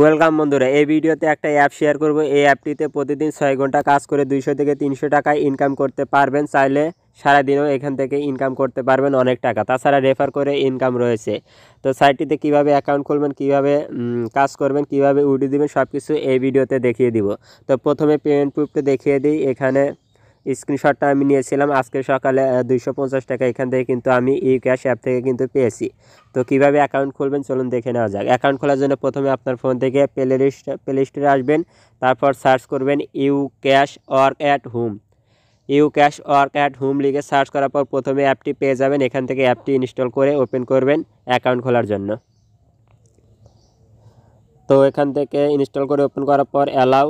welcome বন্ধুরা এই ভিডিওতে একটা অ্যাপ শেয়ার করব এই অ্যাপটিতে প্রতিদিন ছয় ঘন্টা কাজ করে দুইশো থেকে তিনশো টাকা ইনকাম করতে পারবেন চাইলে সারাদিনও এখান থেকে ইনকাম করতে পারবেন অনেক টাকা তাছাড়া রেফার করে ইনকাম রয়েছে তো সাইটটিতে কিভাবে অ্যাকাউন্ট খুলবেন কিভাবে কাজ করবেন কিভাবে উঠে দেবেন সব কিছু এই ভিডিওতে দেখিয়ে দিব তো প্রথমে পেমেন্ট প্রুফটা দেখিয়ে দিই এখানে স্ক্রিনশটটা আমি নিয়েছিলাম আজকে সকালে দুইশো টাকা এখান থেকে কিন্তু আমি ইউ ক্যাশ অ্যাপ থেকে কিন্তু পেয়েছি তো কিভাবে অ্যাকাউন্ট খুলবেন চলুন দেখে নেওয়া যাক অ্যাকাউন্ট খোলার জন্য প্রথমে আপনার ফোন থেকে প্লে লিস্ট প্লে স্টোরে আসবেন তারপর সার্চ করবেন U cash work at home U cash work at home লিখে সার্চ করার পর প্রথমে অ্যাপটি পেয়ে যাবেন এখান থেকে অ্যাপটি ইনস্টল করে ওপেন করবেন অ্যাকাউন্ট খোলার জন্য তো এখান থেকে ইনস্টল করে ওপেন করার পর অ্যালাউ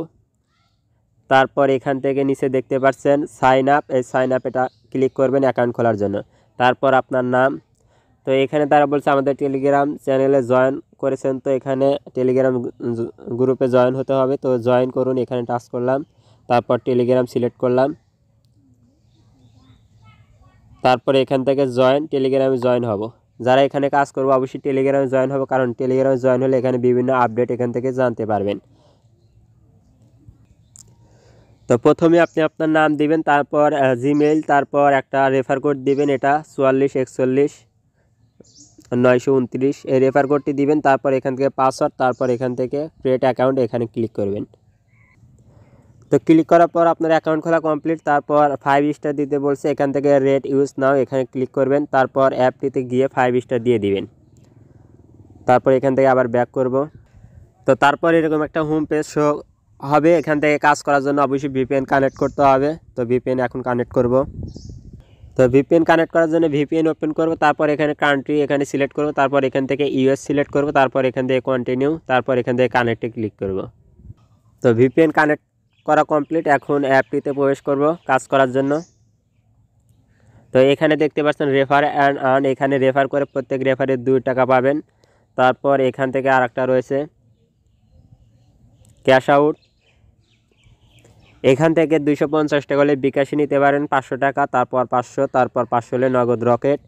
তারপর এখান থেকে নিচে দেখতে পাচ্ছেন সাইন আপ এই সাইন আপ এটা ক্লিক করবেন অ্যাকাউন্ট খোলার জন্য তারপর আপনার নাম তো এখানে তারা বলছে আমাদের টেলিগ্রাম চ্যানেলে জয়েন করেছেন তো এখানে টেলিগ্রাম গ্রুপে জয়েন হতে হবে তো জয়েন করুন এখানে টাচ করলাম তারপর টেলিগ্রাম সিলেক্ট করলাম তারপর এখান থেকে জয়েন টেলিগ্রামে জয়েন হব যারা এখানে কাজ করবো অবশ্যই টেলিগ্রামে জয়েন হবো কারণ টেলিগ্রামে জয়েন হলে এখানে বিভিন্ন আপডেট এখান থেকে জানতে পারবেন তো প্রথমে আপনি আপনার নাম দিবেন তারপর জিমেল তারপর একটা রেফার কোড দিবেন এটা চুয়াল্লিশ একচল্লিশ নয়শো উনত্রিশ এই রেফার কোডটি দিবেন তারপর এখান থেকে পাসওয়ার্ড তারপর এখান থেকে ক্রিয়েট অ্যাকাউন্ট এখানে ক্লিক করবেন তো ক্লিক করার পর আপনার অ্যাকাউন্ট খোলা কমপ্লিট তারপর ফাইভ স্টার দিতে বলছে এখান থেকে রেড ইউজ নাও এখানে ক্লিক করবেন তারপর অ্যাপটিতে গিয়ে ফাইভ স্টার দিয়ে দিবেন তারপর এখান থেকে আবার ব্যাক করব তো তারপর এরকম একটা হোম পেজ শো হবে এখান থেকে কাজ করার জন্য অবশ্যই ভিপিএন কানেক্ট করতে হবে তো ভিপিএন এখন কানেক্ট করব তো ভিপিএন কানেক্ট করার জন্য ভিপিএন ওপেন করব তারপর এখানে কান্ট্রি এখানে সিলেক্ট করব তারপর এখান থেকে ইউএস সিলেক্ট করব তারপর এখান থেকে কন্টিনিউ তারপর এখান থেকে কানেক্টে ক্লিক করব তো ভিপিএন কানেক্ট করা কমপ্লিট এখন অ্যাপটিতে প্রবেশ করব কাজ করার জন্য তো এখানে দেখতে পাচ্ছেন রেফার অ্যান্ড আর্ন এখানে রেফার করে প্রত্যেক রেফারে দুই টাকা পাবেন তারপর এখান থেকে আর রয়েছে ক্যাশ আউট এখান থেকে দুইশো পঞ্চাশ টাকা হলে বিকাশে নিতে পারেন পাঁচশো টাকা তারপর পাঁচশো তারপর পাঁচশো হলে নগদ রকেট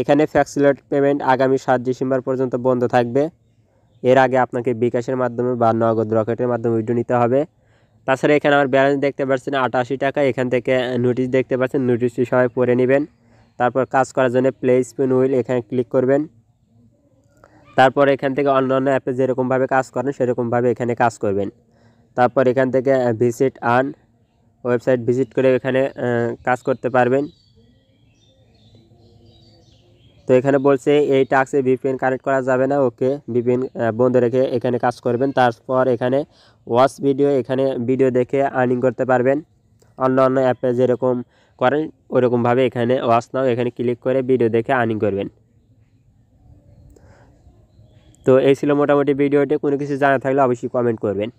এখানে ফ্যাক্সিলেট পেমেন্ট আগামী সাত ডিসেম্বর পর্যন্ত বন্ধ থাকবে এর আগে আপনাকে বিকাশের মাধ্যমে বা নগদ রকেটের মাধ্যমে উইডো নিতে হবে তাছাড়া এখানে আমার ব্যালেন্স দেখতে পাচ্ছেন আটাশি টাকা এখান থেকে নোটিশ দেখতে পাচ্ছেন নোটিশটি সবাই পরে নেবেন তারপর কাজ করার জন্য প্লে স্পিন উইল এখানে ক্লিক করবেন তারপর এখান থেকে অন্য অন্য অ্যাপে যেরকমভাবে কাজ করেন সেরকমভাবে এখানে কাজ করবেন তারপর এখান থেকে ভিজিট আন ওয়েবসাইট ভিজিট করে এখানে কাজ করতে পারবেন তো এখানে বলছে এই টাক্সে ভিপিএন কানেক্ট করা যাবে না ওকে ভিপিএন বন্ধ রেখে এখানে কাজ করবেন তারপর এখানে ওয়াচ ভিডিও এখানে ভিডিও দেখে আর্নিং করতে পারবেন অন্য অন্য অ্যাপে যেরকম করেন ওরকমভাবে এখানে ওয়াচ নাও এখানে ক্লিক করে ভিডিও দেখে আর্নিং করবেন তো এই ছিল মোটামুটি ভিডিওটি কোনো কিছু জানা থাকলে অবশ্যই কমেন্ট করবেন